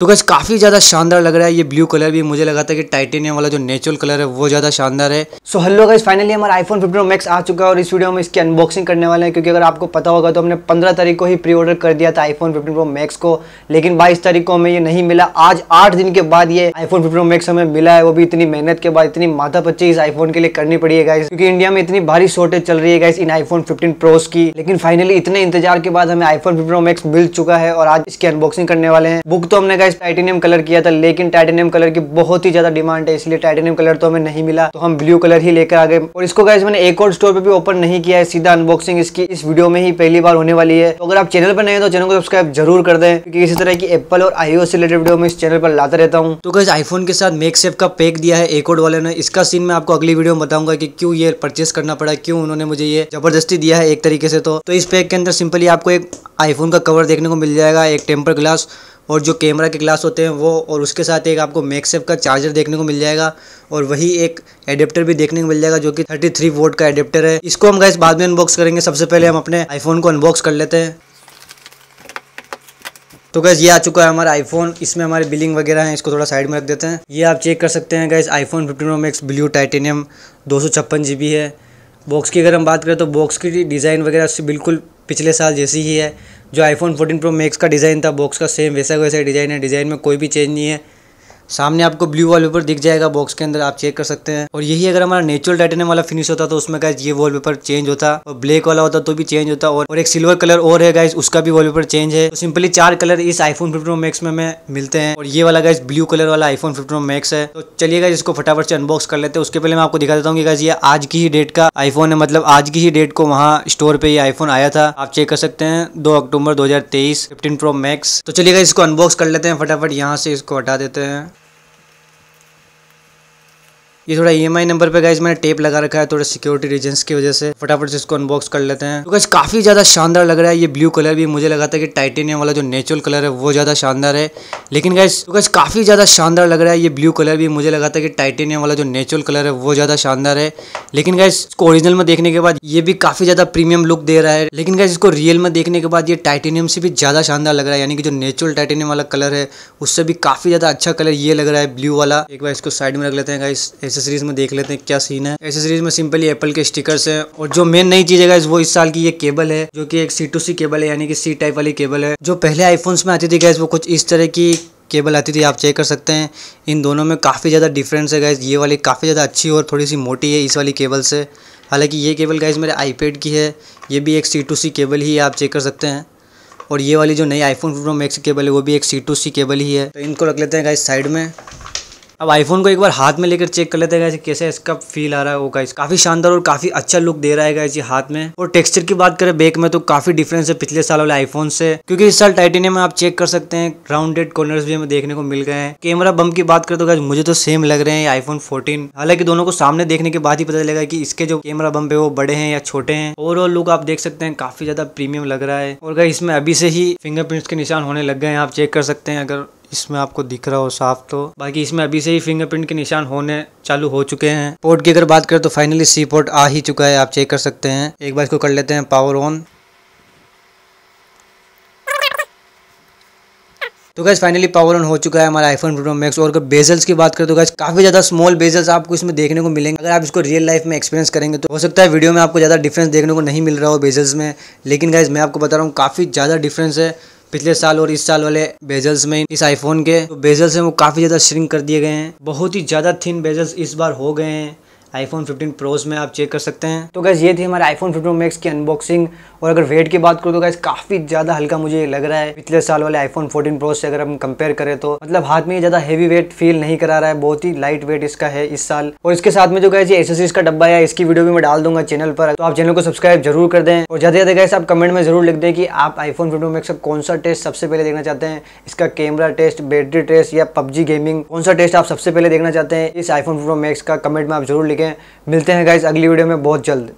तो गज काफ़ी ज़्यादा शानदार लग रहा है ये ब्लू कलर भी मुझे लगा था कि टाइटेनियम वाला जो नेचुरल कलर है वो ज़्यादा शानदार है सो हेलो गज फाइनली हमारा आईफोन फिफ्टी मैक्स आ चुका है और इस वीडियो में इसकी अनबॉक्सिंग करने वाले हैं क्योंकि अगर आपको पता होगा तो हमने 15 तारीख को ही प्री ऑर्डर कर दिया था आईफोन फिफ्टीन प्रो मैक्स को लेकिन बाईस तारीख को हमें ये नहीं मिला आज आठ दिन के बाद ये आईफोन फिफ्टी मैक्स हमें मिला है वो भी इतनी मेहनत के बाद इतनी माथा पच्ची इस आईफोन के लिए करनी पड़ी है क्योंकि इंडिया में इतनी भारी शॉर्टेज चल रही है इन इन आईफोन फिफ्टीन प्रोस की लेकिन फाइनली इतने इंतजार के बाद हमें आईफोन फिफ्टीन मैक्स मिल चुका है और आज इसकी अनबॉक्सिंग करने वाले हैं बुक तो हमने गाइस टाइटेनियम कलर किया था लेकिन टाइटेनियम कलर की बहुत ही ज्यादा डिमांड है इसलिए टाइटेनियम कलर तो हमें नहीं मिला तो हम ब्लू कलर ही लेकर आ गए और इसको गाइस मैंने एक और स्टोर पे भी ओपन नहीं किया है सीधा अनबॉक्सिंग इसकी इस वीडियो में ही पहली बार होने वाली है तो अगर आप चैनल पर नए तो चैनल को सब्सक्राइब जरूर कर दें क्योंकि इसी तरह की एप्पल और आईओ से रिलेटेड वीडियो में इस चैनल पर लाता रहता हूँ तो गाइस आईफोन के साथ मेक सेफ का पैक दिया है एकोड वाले ने इसका सीन मैं आपको अगली वीडियो में बताऊंगा की क्यों ये परचेस करना पड़ा क्यों उन्होंने मुझे ये जबरदस्ती दिया है एक तरीके से तो, तो इस पैक के अंदर सिंपली आपको एक आईफोन का कवर देखने को मिल जाएगा एक टेम्पर ग्लास और जो कैमरा के ग्लास होते हैं वो और उसके साथ एक आपको मैक्सेप का चार्जर देखने को मिल जाएगा और वही एक एडेप्टर भी देखने को मिल जाएगा जो कि 33 वोट का एडेप्टर है इसको हम गैस बाद में अनबॉक्स करेंगे सबसे पहले हम अपने आईफोन को अनबॉक्स कर लेते हैं तो गैस ये आ चुका है हमारा आईफोन इसमें हमारे बिलिंग वगैरह हैं इसको थोड़ा साइड में रख देते हैं ये आप चेक कर सकते हैं guys iPhone fifteen max blue titanium दो है बॉक्स की अगर हम बात करें तो बॉक्स की डिज़ाइन वगैरह बिल्कुल पिछले साल जैसी ही है जो आईफोन 14 प्रो मैक्स का डिज़ाइन था बॉक्स का सेम वैसा वैसा डिज़ाइन है डिज़ाइन में कोई भी चेंज नहीं है सामने आपको ब्लू वॉलपेपर दिख जाएगा बॉक्स के अंदर आप चेक कर सकते हैं और यही अगर हमारा नेचुरल टाइटेनियम वाला फिनिश होता तो उसमें गाइज ये वॉलपेपर चेंज होता और ब्लैक वाला होता तो भी चेंज होता और, एक सिल्वर कलर और है गाइज उसका भी वॉलपेपर चेंज है तो सिंपली चार कलर इस आईफोन प्रो मैक्स में मिलते हैं और ये वाला गाइज ब्लू कलर वाला आईफोन प्रो मैक्स है तो चलिए गाइज इसको फटाफट से अनबॉक्स कर लेते हैं उसके पहले मैं आपको दिखा देता हूँ गाइज ये आज की ही डेट का आईफोन है मतलब आज की ही डेट को वहाँ स्टोर पे ये आईफोन आया था आप चेक कर सकते हैं दो अक्टूबर दो हजार तेईस फिफ्टीन प्रो मैक्स तो चलिएगा इसको अनबॉक्स कर लेते हैं फटाफट यहाँ से इसको हटा देते हैं ये थोड़ा ई e नंबर पे गाइज मैंने टेप लगा रखा है थोड़ा सिक्योरिटी रीजन्स की वजह से फटाफट से इसको अनबॉक्स कर लेते हैं तो गाइज काफी ज्यादा शानदार लग रहा है ये ब्लू कलर भी मुझे लगा था कि टाइटेनियम वाला जो नेचुरल कलर है वो ज्यादा शानदार है लेकिन गाइज तो गाइज काफी ज्यादा शानदार लग रहा है ये ब्लू कलर भी मुझे लगा था कि टाइटेनियम वाला जो नेचुरल कलर है वो ज्यादा शानदार है लेकिन गाइज इसको ओरिजिनल में देखने के बाद ये भी काफी ज्यादा प्रीमियम लुक दे रहा है लेकिन गाइज इसको रियल में देखने के बाद ये टाइटेनियम से भी ज्यादा शानदार लग रहा है यानी कि जो नेचुरल टाइटेनियम वाला कलर है उससे भी काफी ज्यादा अच्छा कलर ये लग रहा है ब्लू वाला एक बार इसको साइड में रख लेते हैं गाइस एसेसरीज में देख लेते हैं क्या सीन है एसेसरीज में सिंपली एप्पल के स्टिकर्स हैं और जो मेन नई चीज है वो इस साल की ये केबल है जो कि एक सी टू सी केबल है यानी कि सी टाइप वाली केबल है जो पहले आईफोन्स में आती थी गैस वो कुछ इस तरह की केबल आती थी आप चेक कर सकते हैं इन दोनों में काफ़ी ज़्यादा डिफरेंस है गैस ये वाली काफ़ी ज़्यादा अच्छी और थोड़ी सी मोटी है इस वाली केबल से हालांकि ये केबल गैस मेरे आईपैड की है ये भी एक सी टू सी केबल ही है आप चेक कर सकते हैं और ये वाली जो नई आईफोन प्रो मैक्स केबल है वो भी एक सी टू सी केबल ही है तो इनको रख लेते हैं गाइज साइड में अब आईफोन को एक बार हाथ में लेकर चेक कर लेते हैं कैसे इसका फील आ रहा है वो oh, गाइस काफी शानदार और काफी अच्छा लुक दे रहा है हाथ में और टेक्सचर की बात करें बैक में तो काफी डिफरेंस है पिछले साल वाले आईफोन से क्योंकि इस साल टाइटेनियम में आप चेक कर सकते हैं राउंडेड कॉर्नर भी हमें देखने को मिल गए हैं कैमरा बम की बात करें तो गाइस मुझे तो सेम लग रहे हैं आईफोन फोर्टीन हालांकि दोनों को सामने देखने के बाद ही पता चलेगा की इसके जो कैमरा बम है वो बड़े हैं या छोटे हैं ओवरऑल लुक आप देख सकते हैं काफी ज्यादा प्रीमियम लग रहा है और गाइस इसमें अभी से ही फिंगरप्रिंट्स के निशान होने लग गए हैं आप चेक कर सकते हैं अगर इसमें आपको दिख रहा हो साफ तो बाकी इसमें अभी से ही फिंगरप्रिंट के निशान होने चालू हो चुके हैं पोर्ट की अगर बात करें तो फाइनली सी पोर्ट आ ही चुका है आप चेक कर सकते हैं एक बार इसको कर लेते हैं पावर ऑन तो गैस फाइनली पावर ऑन हो चुका है हमारा आईफोन प्रो मैक्स और अगर बेजल्स की बात करें तो गैस काफी ज्यादा स्मॉल बेजल्स आपको इसमें देखने को मिलेंगे अगर आप इसको रियल लाइफ में एक्सपीरियंस करेंगे तो हो सकता है वीडियो में आपको ज्यादा डिफरेंस देखने को नहीं मिल रहा हो बेजल्स में लेकिन गैस मैं आपको बता रहा हूँ काफी ज्यादा डिफरेंस है पिछले साल और इस साल वाले बेजल्स में इस आईफोन के तो बेजल्स हैं वो काफ़ी ज़्यादा श्रिंक कर दिए गए हैं बहुत ही ज़्यादा थिन बेजल्स इस बार हो गए हैं आईफोन 15 प्रोज में आप चेक कर सकते हैं तो गैस ये थी हमारे आईफोन 15 मैक्स की अनबॉक्सिंग और अगर वेट की बात करूँ तो गैस काफ़ी ज़्यादा हल्का मुझे लग रहा है पिछले साल वाले आईफोन 14 प्रो से अगर हम कंपेयर करें तो मतलब हाथ में ज़्यादा हैवी वेट फील नहीं करा रहा है बहुत ही लाइट वेट इसका है इस साल और इसके साथ में जो गैस ये एसेसरीज का डब्बा है इसकी वीडियो भी मैं डाल दूंगा चैनल पर तो आप चैनल को सब्सक्राइब जरूर कर दें और ज़्यादा ज़्यादा गैस आप कमेंट में जरूर लिख दें कि आप आईफोन फिफ्टीन मैक्स का कौन सा टेस्ट सबसे पहले देखना चाहते हैं इसका कैमरा टेस्ट बैटरी टेस्ट या पबजी गेमिंग कौन सा टेस्ट आप सबसे पहले देखना चाहते हैं इस आईफोन फिफ्टीन मैक्स का कमेंट में आप जरूर लिख ठीक है मिलते हैं गाइज अगली वीडियो में बहुत जल्द